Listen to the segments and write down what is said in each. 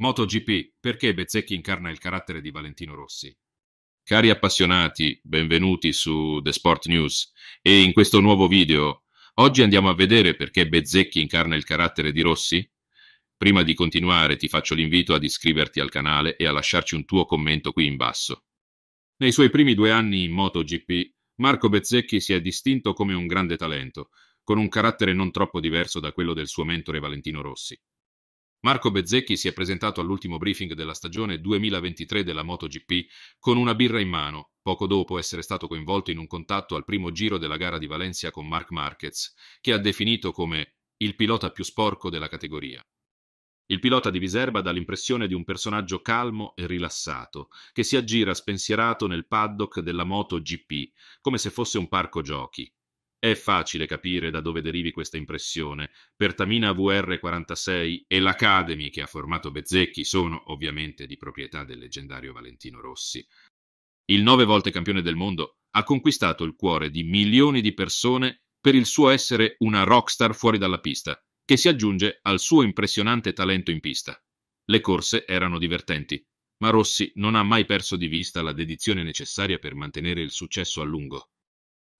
MotoGP, perché Bezzecchi incarna il carattere di Valentino Rossi? Cari appassionati, benvenuti su The Sport News e in questo nuovo video oggi andiamo a vedere perché Bezzecchi incarna il carattere di Rossi? Prima di continuare ti faccio l'invito ad iscriverti al canale e a lasciarci un tuo commento qui in basso. Nei suoi primi due anni in MotoGP, Marco Bezzecchi si è distinto come un grande talento, con un carattere non troppo diverso da quello del suo mentore Valentino Rossi. Marco Bezzecchi si è presentato all'ultimo briefing della stagione 2023 della MotoGP con una birra in mano, poco dopo essere stato coinvolto in un contatto al primo giro della gara di Valencia con Marc Marquez, che ha definito come il pilota più sporco della categoria. Il pilota di Viserba dà l'impressione di un personaggio calmo e rilassato, che si aggira spensierato nel paddock della MotoGP, come se fosse un parco giochi. È facile capire da dove derivi questa impressione. Pertamina VR46 e l'Academy che ha formato Bezzecchi sono ovviamente di proprietà del leggendario Valentino Rossi. Il nove volte campione del mondo ha conquistato il cuore di milioni di persone per il suo essere una rockstar fuori dalla pista, che si aggiunge al suo impressionante talento in pista. Le corse erano divertenti, ma Rossi non ha mai perso di vista la dedizione necessaria per mantenere il successo a lungo.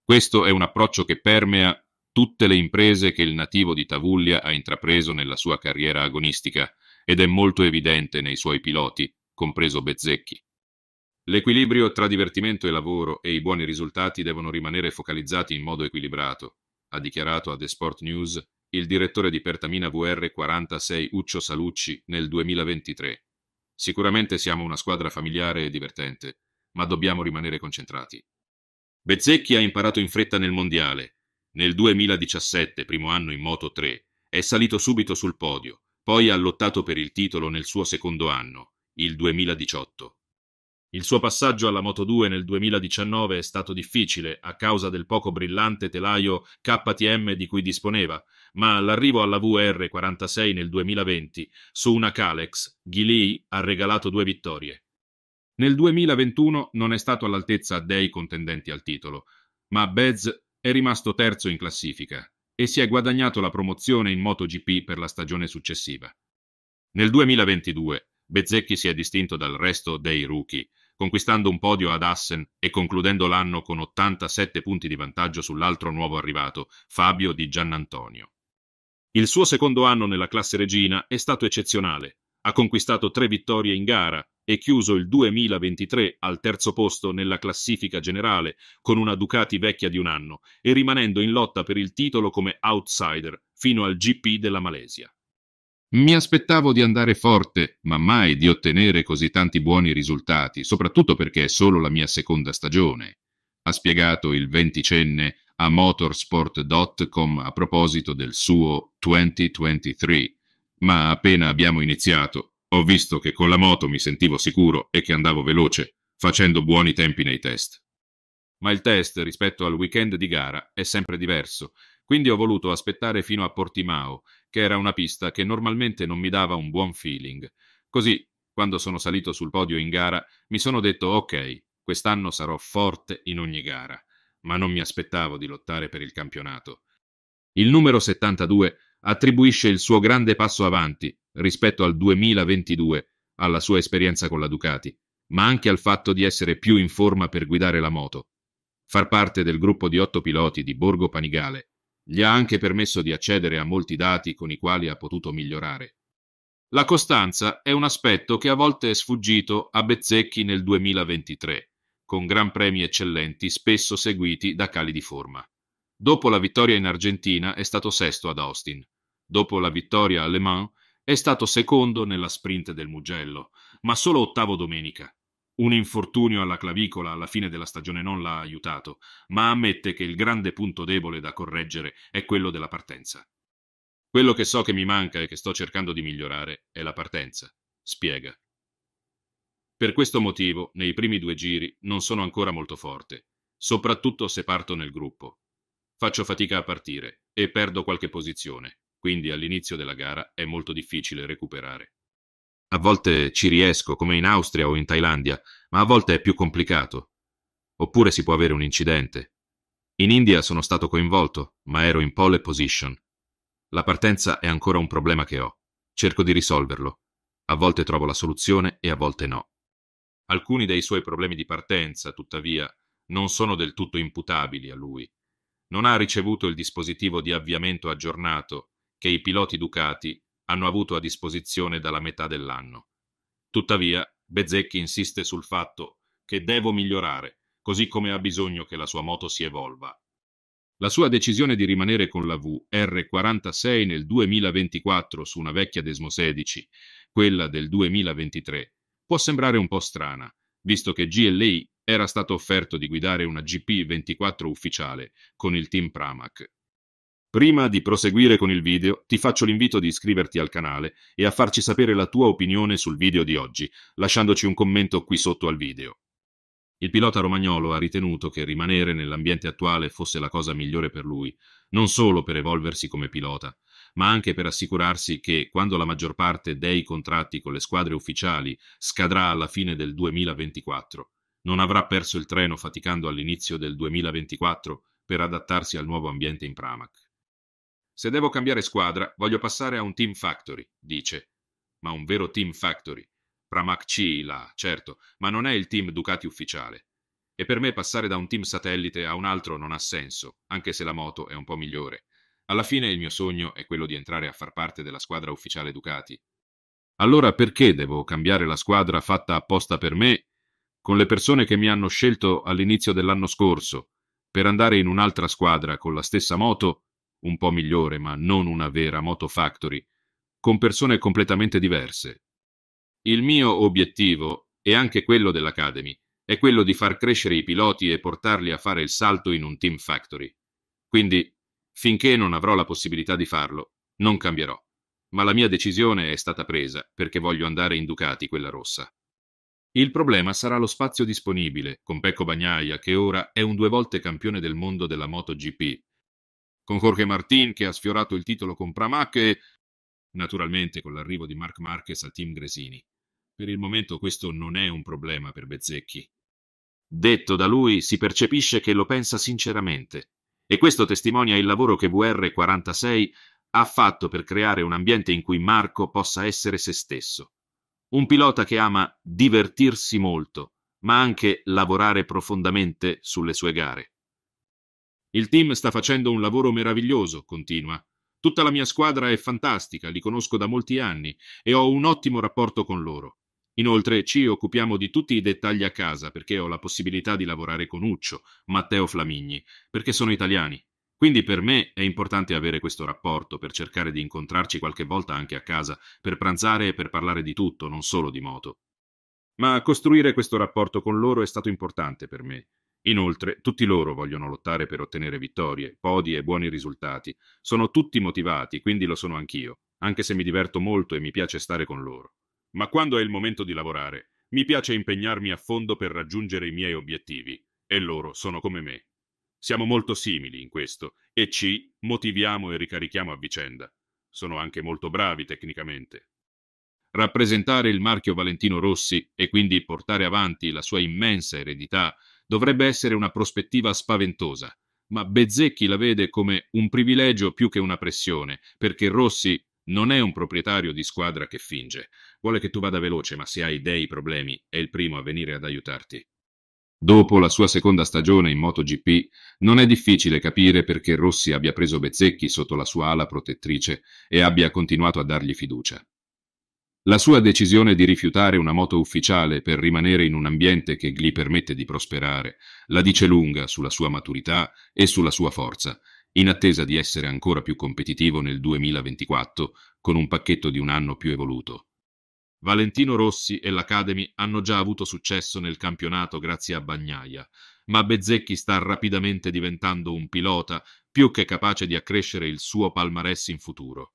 Questo è un approccio che permea tutte le imprese che il nativo di Tavuglia ha intrapreso nella sua carriera agonistica ed è molto evidente nei suoi piloti, compreso Bezzecchi. L'equilibrio tra divertimento e lavoro e i buoni risultati devono rimanere focalizzati in modo equilibrato, ha dichiarato a The Sport News il direttore di Pertamina VR46 Uccio Salucci nel 2023. Sicuramente siamo una squadra familiare e divertente, ma dobbiamo rimanere concentrati. Bezzecchi ha imparato in fretta nel mondiale. Nel 2017, primo anno in Moto 3, è salito subito sul podio, poi ha lottato per il titolo nel suo secondo anno, il 2018. Il suo passaggio alla Moto 2 nel 2019 è stato difficile a causa del poco brillante telaio KTM di cui disponeva, ma all'arrivo alla VR46 nel 2020, su una Calex, Ghilì ha regalato due vittorie. Nel 2021 non è stato all'altezza dei contendenti al titolo, ma Bez è rimasto terzo in classifica e si è guadagnato la promozione in MotoGP per la stagione successiva. Nel 2022 Bezzecchi si è distinto dal resto dei rookie, conquistando un podio ad Assen e concludendo l'anno con 87 punti di vantaggio sull'altro nuovo arrivato, Fabio di Giannantonio. Il suo secondo anno nella classe regina è stato eccezionale, ha conquistato tre vittorie in gara e chiuso il 2023 al terzo posto nella classifica generale con una Ducati vecchia di un anno e rimanendo in lotta per il titolo come outsider fino al GP della Malesia. Mi aspettavo di andare forte, ma mai di ottenere così tanti buoni risultati, soprattutto perché è solo la mia seconda stagione, ha spiegato il venticenne a motorsport.com a proposito del suo 2023, ma appena abbiamo iniziato ho visto che con la moto mi sentivo sicuro e che andavo veloce, facendo buoni tempi nei test. Ma il test rispetto al weekend di gara è sempre diverso, quindi ho voluto aspettare fino a Portimao, che era una pista che normalmente non mi dava un buon feeling. Così, quando sono salito sul podio in gara, mi sono detto ok, quest'anno sarò forte in ogni gara, ma non mi aspettavo di lottare per il campionato. Il numero 72 attribuisce il suo grande passo avanti rispetto al 2022 alla sua esperienza con la Ducati, ma anche al fatto di essere più in forma per guidare la moto. Far parte del gruppo di otto piloti di Borgo Panigale gli ha anche permesso di accedere a molti dati con i quali ha potuto migliorare. La costanza è un aspetto che a volte è sfuggito a Bezzecchi nel 2023, con gran premi eccellenti spesso seguiti da cali di forma. Dopo la vittoria in Argentina è stato sesto ad Austin, dopo la vittoria a Le Mans, è stato secondo nella sprint del Mugello, ma solo ottavo domenica. Un infortunio alla clavicola alla fine della stagione non l'ha aiutato, ma ammette che il grande punto debole da correggere è quello della partenza. Quello che so che mi manca e che sto cercando di migliorare è la partenza, spiega. Per questo motivo, nei primi due giri non sono ancora molto forte, soprattutto se parto nel gruppo. Faccio fatica a partire e perdo qualche posizione quindi all'inizio della gara è molto difficile recuperare. A volte ci riesco, come in Austria o in Thailandia, ma a volte è più complicato. Oppure si può avere un incidente. In India sono stato coinvolto, ma ero in pole position. La partenza è ancora un problema che ho. Cerco di risolverlo. A volte trovo la soluzione e a volte no. Alcuni dei suoi problemi di partenza, tuttavia, non sono del tutto imputabili a lui. Non ha ricevuto il dispositivo di avviamento aggiornato che i piloti Ducati hanno avuto a disposizione dalla metà dell'anno. Tuttavia, Bezzecchi insiste sul fatto che devo migliorare, così come ha bisogno che la sua moto si evolva. La sua decisione di rimanere con la VR46 nel 2024 su una vecchia Desmo 16, quella del 2023, può sembrare un po' strana, visto che GLI era stato offerto di guidare una GP24 ufficiale con il team Pramac Prima di proseguire con il video, ti faccio l'invito di iscriverti al canale e a farci sapere la tua opinione sul video di oggi, lasciandoci un commento qui sotto al video. Il pilota romagnolo ha ritenuto che rimanere nell'ambiente attuale fosse la cosa migliore per lui, non solo per evolversi come pilota, ma anche per assicurarsi che, quando la maggior parte dei contratti con le squadre ufficiali scadrà alla fine del 2024, non avrà perso il treno faticando all'inizio del 2024 per adattarsi al nuovo ambiente in Pramac. Se devo cambiare squadra, voglio passare a un Team Factory, dice. Ma un vero Team Factory. Pramac C là, certo, ma non è il team Ducati ufficiale. E per me passare da un team satellite a un altro non ha senso, anche se la moto è un po' migliore. Alla fine il mio sogno è quello di entrare a far parte della squadra ufficiale Ducati. Allora perché devo cambiare la squadra fatta apposta per me, con le persone che mi hanno scelto all'inizio dell'anno scorso, per andare in un'altra squadra con la stessa moto un po' migliore ma non una vera Moto Factory, con persone completamente diverse. Il mio obiettivo, e anche quello dell'Academy, è quello di far crescere i piloti e portarli a fare il salto in un Team Factory. Quindi, finché non avrò la possibilità di farlo, non cambierò. Ma la mia decisione è stata presa perché voglio andare in Ducati, quella rossa. Il problema sarà lo spazio disponibile, con Pecco Bagnaia, che ora è un due volte campione del mondo della MotoGP, con Jorge Martin che ha sfiorato il titolo con Pramac e naturalmente con l'arrivo di Mark Marquez al team Gresini. Per il momento questo non è un problema per Bezzecchi. Detto da lui si percepisce che lo pensa sinceramente e questo testimonia il lavoro che VR46 ha fatto per creare un ambiente in cui Marco possa essere se stesso. Un pilota che ama divertirsi molto, ma anche lavorare profondamente sulle sue gare. Il team sta facendo un lavoro meraviglioso, continua. Tutta la mia squadra è fantastica, li conosco da molti anni e ho un ottimo rapporto con loro. Inoltre ci occupiamo di tutti i dettagli a casa perché ho la possibilità di lavorare con Uccio, Matteo Flamigni, perché sono italiani. Quindi per me è importante avere questo rapporto per cercare di incontrarci qualche volta anche a casa, per pranzare e per parlare di tutto, non solo di moto. Ma costruire questo rapporto con loro è stato importante per me. Inoltre, tutti loro vogliono lottare per ottenere vittorie, podi e buoni risultati. Sono tutti motivati, quindi lo sono anch'io, anche se mi diverto molto e mi piace stare con loro. Ma quando è il momento di lavorare, mi piace impegnarmi a fondo per raggiungere i miei obiettivi, e loro sono come me. Siamo molto simili in questo, e ci motiviamo e ricarichiamo a vicenda. Sono anche molto bravi tecnicamente. Rappresentare il marchio Valentino Rossi e quindi portare avanti la sua immensa eredità dovrebbe essere una prospettiva spaventosa, ma Bezzecchi la vede come un privilegio più che una pressione, perché Rossi non è un proprietario di squadra che finge. Vuole che tu vada veloce, ma se hai dei problemi è il primo a venire ad aiutarti. Dopo la sua seconda stagione in MotoGP, non è difficile capire perché Rossi abbia preso Bezzecchi sotto la sua ala protettrice e abbia continuato a dargli fiducia. La sua decisione di rifiutare una moto ufficiale per rimanere in un ambiente che gli permette di prosperare la dice lunga sulla sua maturità e sulla sua forza, in attesa di essere ancora più competitivo nel 2024 con un pacchetto di un anno più evoluto. Valentino Rossi e l'Academy hanno già avuto successo nel campionato grazie a Bagnaia, ma Bezzecchi sta rapidamente diventando un pilota più che capace di accrescere il suo palmarès in futuro.